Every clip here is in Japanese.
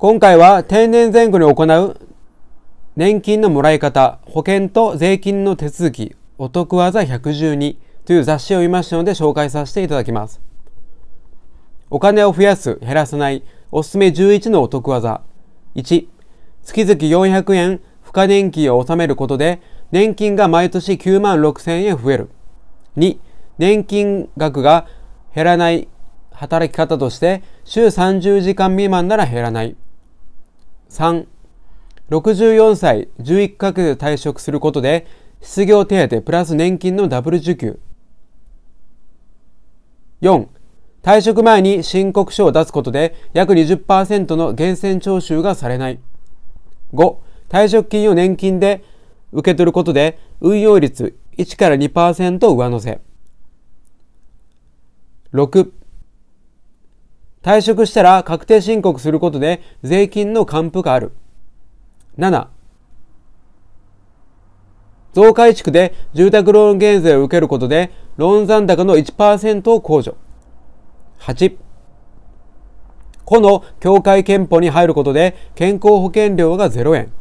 今回は定年前後に行う年金のもらい方、保険と税金の手続き、お得技112という雑誌を読みましたので紹介させていただきます。お金を増やす、減らさない、おすすめ11のお得技。1、月々400円付加年金を納めることで、年金が毎年9万6000円増える。2、年金額が減らない働き方として、週30時間未満なら減らない。3、64歳11ヶ月で退職することで、失業手当プラス年金のダブル受給。4、退職前に申告書を出すことで約20%の源泉徴収がされない。5、退職金を年金で受け取ることで運用率1から2%上乗せ。6、退職したら確定申告することで税金の還付がある。7、増改築で住宅ローン減税を受けることで、ローン残高の1%を控除。8、この協会憲法に入ることで、健康保険料が0円。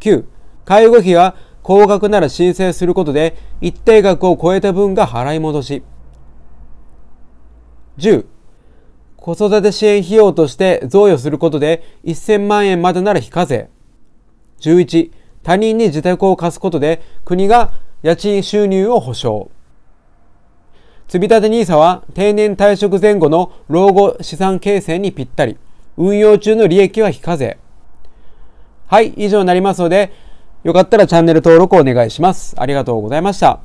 9、介護費が高額なら申請することで、一定額を超えた分が払い戻し。10、子育て支援費用として贈与することで1000万円までなら非課税。11、他人に自宅を貸すことで国が家賃収入を保障。積立 NISA は定年退職前後の老後資産形成にぴったり。運用中の利益は非課税。はい、以上になりますので、よかったらチャンネル登録をお願いします。ありがとうございました。